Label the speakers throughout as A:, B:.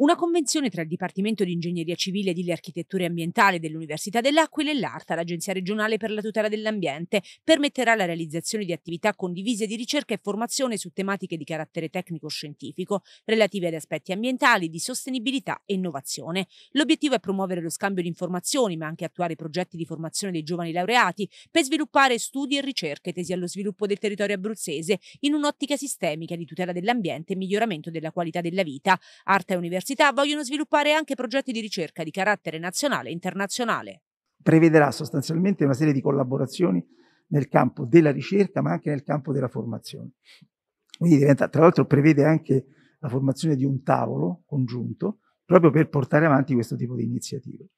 A: Una convenzione tra il Dipartimento di Ingegneria Civile e di Architettura Ambientale dell'Università dell'Aquila e l'ARTA, l'Agenzia regionale per la tutela dell'ambiente, permetterà la realizzazione di attività condivise di ricerca e formazione su tematiche di carattere tecnico-scientifico relative ad aspetti ambientali, di sostenibilità e innovazione. L'obiettivo è promuovere lo scambio di informazioni, ma anche attuare progetti di formazione dei giovani laureati per sviluppare studi e ricerche tesi allo sviluppo del territorio abruzzese in un'ottica sistemica di tutela dell'ambiente e miglioramento della qualità della vita. Arta è Università università vogliono sviluppare anche progetti di ricerca di carattere nazionale e internazionale.
B: Prevederà sostanzialmente una serie di collaborazioni nel campo della ricerca, ma anche nel campo della formazione. Quindi diventa, tra l'altro prevede anche la formazione di un tavolo congiunto proprio per portare avanti questo tipo di iniziative.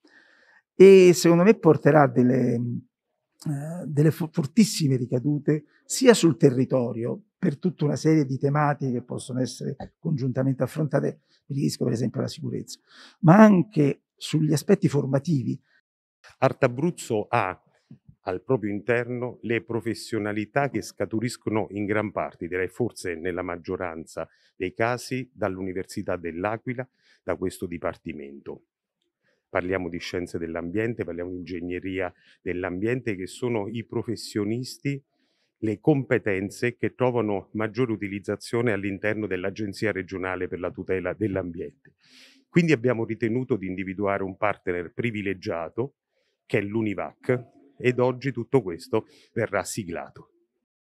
B: E secondo me porterà delle, eh, delle fortissime ricadute sia sul territorio, per tutta una serie di tematiche che possono essere congiuntamente affrontate, mi riferisco per esempio alla sicurezza, ma anche sugli aspetti formativi.
C: Artabruzzo ha al proprio interno le professionalità che scaturiscono in gran parte, direi forse nella maggioranza dei casi, dall'Università dell'Aquila, da questo dipartimento. Parliamo di scienze dell'ambiente, parliamo di ingegneria dell'ambiente, che sono i professionisti le competenze che trovano maggiore utilizzazione all'interno dell'Agenzia regionale per la tutela dell'ambiente. Quindi abbiamo ritenuto di individuare un partner privilegiato che è l'Univac ed oggi tutto questo verrà siglato.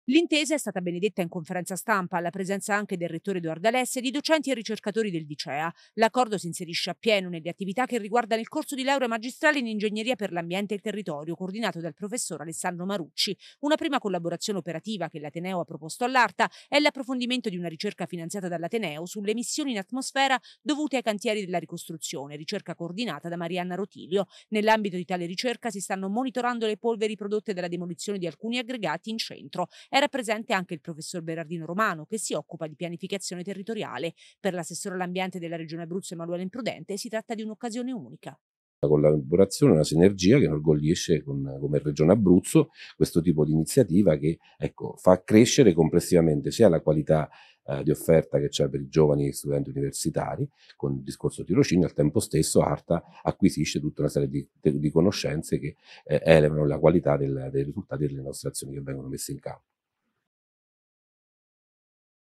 A: L'intesa è stata benedetta in conferenza stampa, alla presenza anche del rettore Edoardo Alessi e di docenti e ricercatori del Dicea. L'accordo si inserisce appieno nelle attività che riguardano il corso di laurea magistrale in ingegneria per l'ambiente e il territorio, coordinato dal professor Alessandro Marucci. Una prima collaborazione operativa che l'Ateneo ha proposto all'Arta è l'approfondimento di una ricerca finanziata dall'Ateneo sulle emissioni in atmosfera dovute ai cantieri della ricostruzione, ricerca coordinata da Marianna Rotilio. Nell'ambito di tale ricerca si stanno monitorando le polveri prodotte dalla demolizione di alcuni aggregati in centro era presente anche il professor Berardino Romano, che si occupa di pianificazione territoriale. Per l'assessore all'ambiente della Regione Abruzzo Emanuele Imprudente si tratta di un'occasione unica
D: La collaborazione, è una sinergia che orgoglisce con, come Regione Abruzzo questo tipo di iniziativa che ecco, fa crescere complessivamente sia la qualità eh, di offerta che c'è per i giovani studenti universitari con il discorso tirocinio, al tempo stesso ARTA acquisisce tutta una serie di, di conoscenze che eh, elevano la qualità del, dei risultati delle nostre azioni che vengono messe in campo.